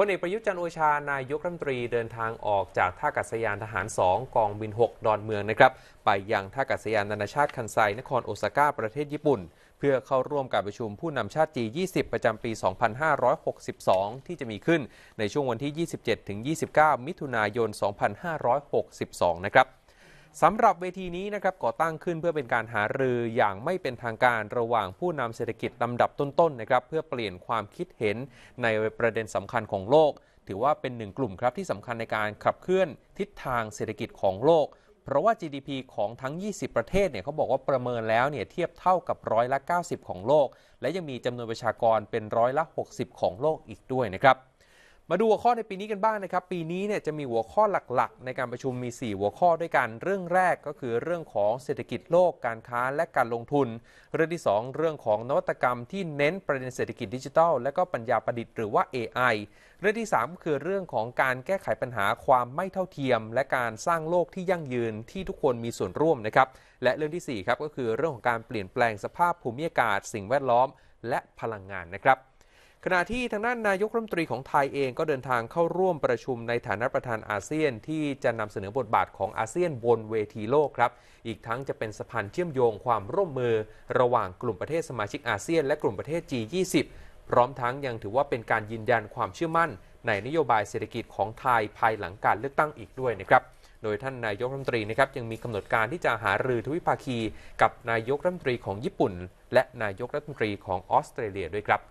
พลเอกประยุทธ์จันโอชานายกรัฐมนตรีเดินทางออกจากท่าอากาศยานทหาร 2 กองบิน 6 ดอนเมืองนะครับ ไปยังท่าอากาศยานนานาชาติคันไซนครโอซาก้าประเทศญี่ปุ่น เพื่อเข้าร่วมการประชุมผู้นำชาติ G20 ประจำปี 2562 ที่จะมีขึ้น ในช่วงวันที่ 27-29 มิถุนายน 2562 นะครับสำหรับเวทีนี้นะครับก่อตั้งขึ้นเพื่อเป็นการหารืออย่างไม่เป็นทางการระหว่างผู้นำเศรษฐกิจลำดับต้นๆนะครับ เพื่อเปลี่ยนความคิดเห็นในประเด็นสำคัญของโลก ถือว่าเป็นหนึ่งกลุ่มครับที่สำคัญในการขับเคลื่อนทิศทางเศรษฐกิจของโลก เพราะว่า GDP ของทั้ง 20 ประเทศเนี่ยเขาบอกว่าประเมินแล้วเนี่ยเทียบเท่ากับร้อยละ90 ของโลก และยังมีจำนวนประชากรเป็นร้อยละ60 ของโลกอีกด้วยนะครับมาดูหัวข้อในปีนี้กันบ้างนะครับ ปีนี้เนี่ยจะมีหัวข้อหลักๆ ในการประชุมมี 4 หัวข้อด้วยกัน เรื่องแรกก็คือเรื่องของเศรษฐกิจโลกการค้าและการลงทุน เรื่องที่ 2 เรื่องของนวัตกรรมที่เน้นประเด็นเศรษฐกิจดิจิทัลและก็ปัญญาประดิษฐ์หรือว่า AI เรื่องที่ 3 คือเรื่องของการแก้ไขปัญหาความไม่เท่าเทียม และการสร้างโลกที่ยั่งยืนที่ทุกคนมีส่วนร่วมนะครับและเรื่องที่4ครับก็คือเรื่องของการเปลี่ยนแปลงสภาพภูมิอากาศสิ่งแวดล้อมและพลังงานนะครับขณะที่ทางด้านนายกรัฐมนตรีของไทยเองก็เดินทางเข้าร่วมประชุมในฐานะประธานอาเซียนที่จะนำเสนอบทบาทของอาเซียนบนเวทีโลกครับ อีกทั้งจะเป็นสะพานเชื่อมโยงความร่วมมือระหว่างกลุ่มประเทศสมาชิกอาเซียนและกลุ่มประเทศ G20 พร้อมทั้งยังถือว่าเป็นการยืนยันความเชื่อมั่น ในนโยบายเศรษฐกิจของไทยภายหลังการเลือกตั้งอีกด้วยนะครับ โดยท่านนายกรัฐมนตรีนะครับยังมีกำหนดการที่จะหารือทวิภาคี กับนายกรัฐมนตรีของญี่ปุ่น และนายกรัฐมนตรีของออสเตรเลียด้วยครับ